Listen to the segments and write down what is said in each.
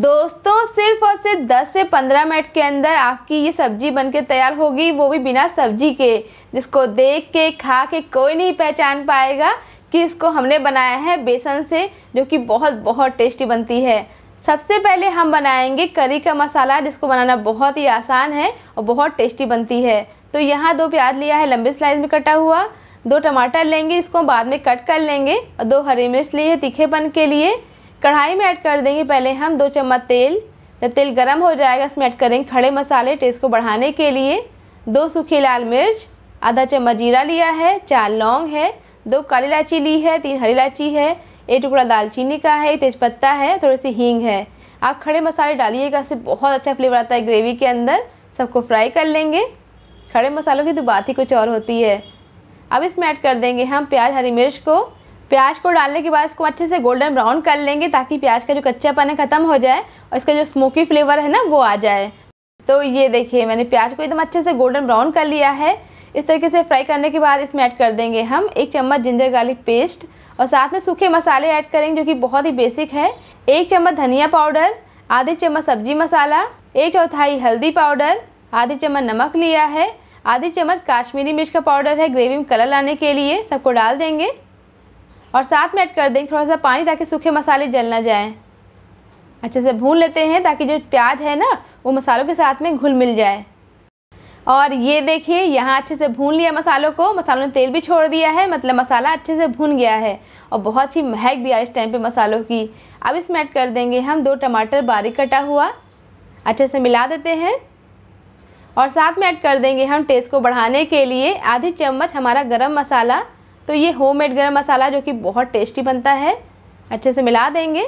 दोस्तों सिर्फ और सिर्फ 10 से 15 मिनट के अंदर आपकी ये सब्जी बनके तैयार होगी वो भी बिना सब्जी के जिसको देख के खा के कोई नहीं पहचान पाएगा कि इसको हमने बनाया है बेसन से जो कि बहुत बहुत टेस्टी बनती है सबसे पहले हम बनाएंगे करी का मसाला जिसको बनाना बहुत ही आसान है और बहुत टेस्टी बनती है तो यहाँ दो प्याज लिया है लंबे स्लाइस में कटा हुआ दो टमाटर लेंगे इसको बाद में कट कर लेंगे और दो हरी मिर्च लिए तीखेपन के लिए कढ़ाई में ऐड कर देंगे पहले हम दो चम्मच तेल जब तेल गर्म हो जाएगा इसमें ऐड करेंगे खड़े मसाले टेस्ट को बढ़ाने के लिए दो सूखी लाल मिर्च आधा चम्मच जीरा लिया है चार लौंग है दो काली इलायची ली है तीन हरी इलायची है एक टुकड़ा दालचीनी का है तेज़पत्ता है थोड़ी सी हींग है आप खड़े मसाले डालिएगा इससे बहुत अच्छा फ्लेवर आता है ग्रेवी के अंदर सबको फ्राई कर लेंगे खड़े मसालों की तो बात ही कुछ और होती है अब इसमें ऐड कर देंगे हम प्याज हरी मिर्च को प्याज को डालने के बाद इसको अच्छे से गोल्डन ब्राउन कर लेंगे ताकि प्याज का जो कच्चापन है ख़त्म हो जाए और इसका जो स्मोकी फ्लेवर है ना वो आ जाए तो ये देखिए मैंने प्याज को एकदम अच्छे से गोल्डन ब्राउन कर लिया है इस तरीके से फ्राई करने के बाद इसमें ऐड कर देंगे हम एक चम्मच जिंजर गार्लिक पेस्ट और साथ में सूखे मसाले ऐड करेंगे जो कि बहुत ही बेसिक है एक चम्मच धनिया पाउडर आधे चम्मच सब्जी मसाला एक चौथाई हल्दी पाउडर आधे चम्मच नमक लिया है आधे चम्मच काश्मीरी मिर्च का पाउडर है ग्रेवी में कलर लाने के लिए सबको डाल देंगे और साथ में ऐड कर देंगे थोड़ा सा पानी ताकि सूखे मसाले जल ना जाएँ अच्छे से भून लेते हैं ताकि जो प्याज है ना वो मसालों के साथ में घुल मिल जाए और ये देखिए यहाँ अच्छे से भून लिया मसालों को मसालों ने तेल भी छोड़ दिया है मतलब मसाला अच्छे से भून गया है और बहुत ही महक भी आ इस टाइम पे मसालों की अब इसमें ऐड कर देंगे हम दो टमाटर बारीक कटा हुआ अच्छे से मिला देते हैं और साथ में ऐड कर देंगे हम टेस्ट को बढ़ाने के लिए आधी चम्मच हमारा गर्म मसाला तो ये होम मेड गर्म मसाला जो कि बहुत टेस्टी बनता है अच्छे से मिला देंगे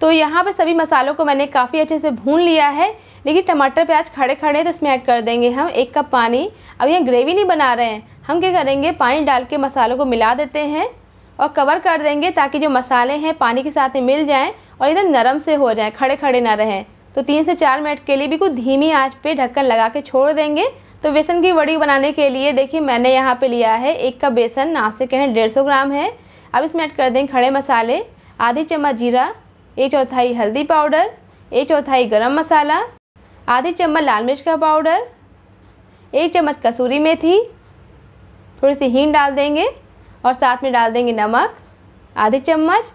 तो यहाँ पे सभी मसालों को मैंने काफ़ी अच्छे से भून लिया है लेकिन टमाटर प्याज खड़े खड़े तो इसमें ऐड कर देंगे हम एक कप पानी अब यहाँ ग्रेवी नहीं बना रहे हैं हम क्या करेंगे पानी डाल के मसालों को मिला देते हैं और कवर कर देंगे ताकि जो मसाले हैं पानी के साथ में मिल जाएँ और एकदम नरम से हो जाएँ खड़े खड़े ना रहें तो तीन से चार मिनट के लिए भी कुछ धीमी आँच पर ढक्कन लगा के छोड़ देंगे तो बेसन की बड़ी बनाने के लिए देखिए मैंने यहाँ पे लिया है एक कप बेसन आपसे कहें डेढ़ सौ ग्राम है अब इसमें ऐड कर दें खड़े मसाले आधी चम्मच जीरा एक चौथाई हल्दी पाउडर एक चौथाई गरम मसाला आधी चम्मच लाल मिर्च का पाउडर एक चम्मच कसूरी मेथी थोड़ी सी हींग डाल देंगे और साथ में डाल देंगे नमक आधी चम्मच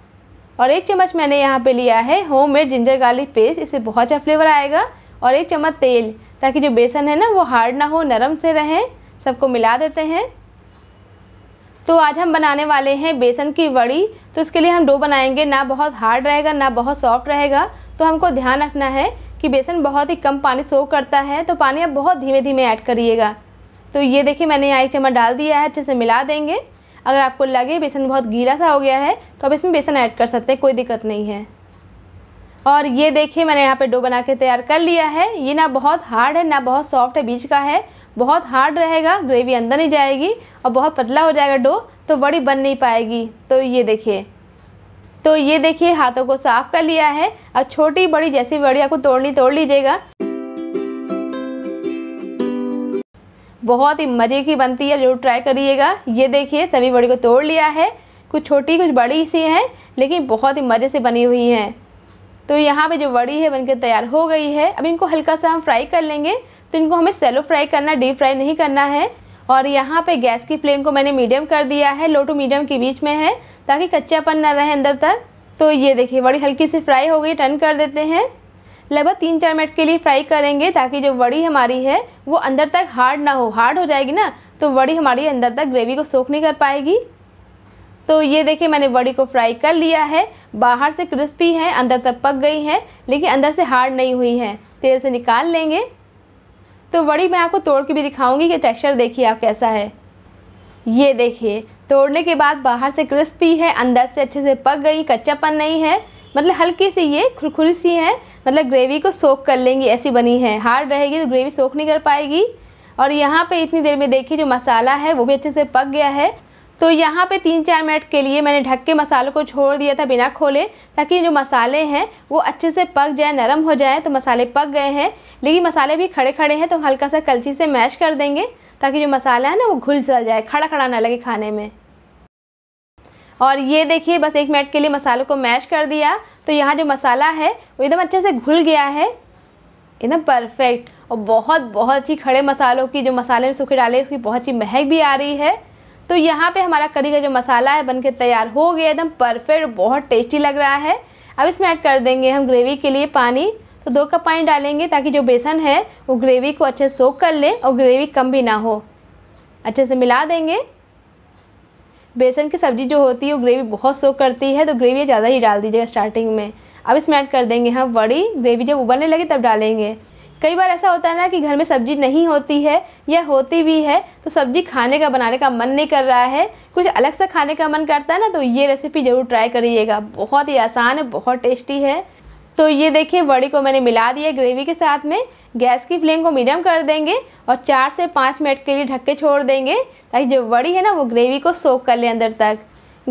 और एक चम्मच मैंने यहाँ पे लिया है home made ginger garlic paste इससे बहुत अच्छा फ्लेवर आएगा और एक चम्मच तेल ताकि जो बेसन है ना वो हार्ड ना हो नरम से रहें सबको मिला देते हैं तो आज हम बनाने वाले हैं बेसन की वड़ी तो इसके लिए हम डो बनाएंगे ना बहुत हार्ड रहेगा ना बहुत सॉफ्ट रहेगा तो हमको ध्यान रखना है कि बेसन बहुत ही कम पानी सोख करता है तो पानी आप बहुत धीमे धीमे ऐड करिएगा तो ये देखिए मैंने यहाँ एक चम्मच डाल दिया है अच्छे से मिला देंगे अगर आपको लगे बेसन बहुत गीला सा हो गया है तो अब इसमें बेसन ऐड कर सकते हैं कोई दिक्कत नहीं है और ये देखिए मैंने यहाँ पे डो बना के तैयार कर लिया है ये ना बहुत हार्ड है ना बहुत सॉफ्ट है बीच का है बहुत हार्ड रहेगा ग्रेवी अंदर नहीं जाएगी और बहुत पतला हो जाएगा डो तो बड़ी बन नहीं पाएगी तो ये देखिए तो ये देखिए हाथों को साफ कर लिया है अब छोटी बड़ी जैसी बड़ी आपको तोड़नी तोड़ लीजिएगा बहुत ही मज़े की बनती है जरूर ट्राई करिएगा ये देखिए सभी बड़ी को तोड़ लिया है कुछ छोटी कुछ बड़ी सी हैं लेकिन बहुत ही मज़े से बनी हुई हैं तो यहाँ पे जो वड़ी है बनकर तैयार हो गई है अब इनको हल्का सा हम फ्राई कर लेंगे तो इनको हमें सेलो फ्राई करना डीप फ्राई नहीं करना है और यहाँ पे गैस की फ्लेम को मैंने मीडियम कर दिया है लो टू मीडियम के बीच में है ताकि कच्चापन ना रहे अंदर तक तो ये देखिए बड़ी हल्की सी फ्राई हो गई टर्न कर देते हैं लगभग तीन चार मिनट के लिए फ्राई करेंगे ताकि जो वड़ी हमारी है वो अंदर तक हार्ड ना हो हार्ड हो जाएगी ना तो वड़ी हमारी अंदर तक ग्रेवी को सोख नहीं कर पाएगी तो ये देखिए मैंने बड़ी को फ्राई कर लिया है बाहर से क्रिस्पी है अंदर तक पक गई है लेकिन अंदर से हार्ड नहीं हुई है तेल से निकाल लेंगे तो बड़ी मैं आपको तोड़ के भी दिखाऊंगी कि टेक्सचर देखिए आप कैसा है ये देखिए तोड़ने के बाद बाहर से क्रिस्पी है अंदर से अच्छे से पक गई कच्चापन नहीं है मतलब हल्की सी ये खुरखुरी सी है मतलब ग्रेवी को सोख कर लेंगी ऐसी बनी है हार्ड रहेगी तो ग्रेवी सोख नहीं कर पाएगी और यहाँ पे इतनी देर में देखिए जो मसाला है वो भी अच्छे से पक गया है तो यहाँ पे तीन चार मिनट के लिए मैंने ढक के मसालों को छोड़ दिया था बिना खोले ताकि जो मसाले हैं वो अच्छे से पक जाए नरम हो जाए तो मसाले पक गए हैं लेकिन मसाले भी खड़े खड़े हैं तो हल्का सा कलची से मैश कर देंगे ताकि जो मसाला है ना वो घुल सा जाए खड़ा खड़ा ना लगे खाने में और ये देखिए बस एक मिनट के लिए मसालों को मैश कर दिया तो यहाँ जो मसाला है वो एकदम अच्छे से घुल गया है एकदम परफेक्ट और बहुत बहुत अच्छी खड़े मसालों की जो मसाले में सूखे डाले उसकी बहुत अच्छी महक भी आ रही है तो यहाँ पे हमारा करी का जो मसाला है बनके तैयार हो गया एकदम परफेक्ट बहुत टेस्टी लग रहा है अब इसमें ऐड कर देंगे हम ग्रेवी के लिए पानी तो दो कप पानी डालेंगे ताकि जो बेसन है वो ग्रेवी को अच्छे से सोख कर ले और ग्रेवी कम भी ना हो अच्छे से मिला देंगे बेसन की सब्ज़ी जो होती है वो ग्रेवी बहुत सोख करती है तो ग्रेवी ज़्यादा ही डाल दीजिएगा स्टार्टिंग में अब इसमें ऐड कर देंगे हम हाँ, बड़ी ग्रेवी जब उबलने लगे तब डालेंगे कई बार ऐसा होता है ना कि घर में सब्जी नहीं होती है या होती भी है तो सब्जी खाने का बनाने का मन नहीं कर रहा है कुछ अलग सा खाने का मन करता है ना तो ये रेसिपी ज़रूर ट्राई करिएगा बहुत ही आसान है बहुत टेस्टी है तो ये देखिए बड़ी को मैंने मिला दिया ग्रेवी के साथ में गैस की फ्लेम को मीडियम कर देंगे और चार से पाँच मिनट के लिए ढक के छोड़ देंगे ताकि जो बड़ी है ना वो ग्रेवी को सोख कर ले अंदर तक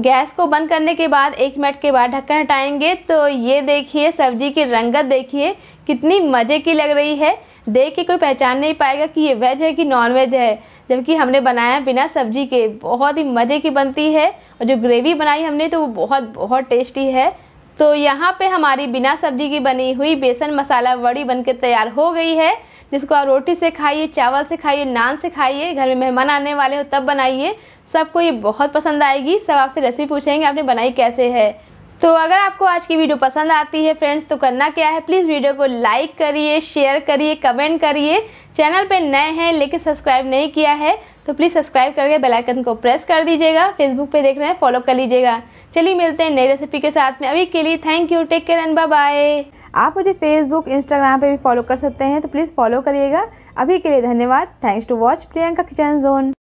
गैस को बंद करने के बाद एक मिनट के बाद ढक्कन हटाएंगे तो ये देखिए सब्जी की रंगत देखिए कितनी मज़े की लग रही है देख के कोई पहचान नहीं पाएगा कि ये वेज है कि नॉन वेज है जबकि हमने बनाया बिना सब्जी के बहुत ही मज़े की बनती है और जो ग्रेवी बनाई हमने तो वो बहुत बहुत टेस्टी है तो यहाँ पे हमारी बिना सब्जी की बनी हुई बेसन मसाला वड़ी बनके तैयार हो गई है जिसको आप रोटी से खाइए चावल से खाइए नान से खाइए घर में मेहमान आने वाले हो तब बनाइए सबको ये बहुत पसंद आएगी सब आपसे रेसिपी पूछेंगे आपने बनाई कैसे है तो अगर आपको आज की वीडियो पसंद आती है फ्रेंड्स तो करना क्या है प्लीज़ वीडियो को लाइक करिए शेयर करिए कमेंट करिए चैनल पे नए हैं लेकिन सब्सक्राइब नहीं किया है तो प्लीज़ सब्सक्राइब करके बेल आइकन को प्रेस कर दीजिएगा फेसबुक पे देख रहे हैं फॉलो कर लीजिएगा चलिए मिलते हैं नई रेसिपी के साथ में अभी के लिए thank you take care and bye आप मुझे फेसबुक इंस्टाग्राम पर भी फॉलो कर सकते हैं तो प्लीज़ फॉलो करिएगा अभी के लिए धन्यवाद thanks to watch Priyanka kitchen zone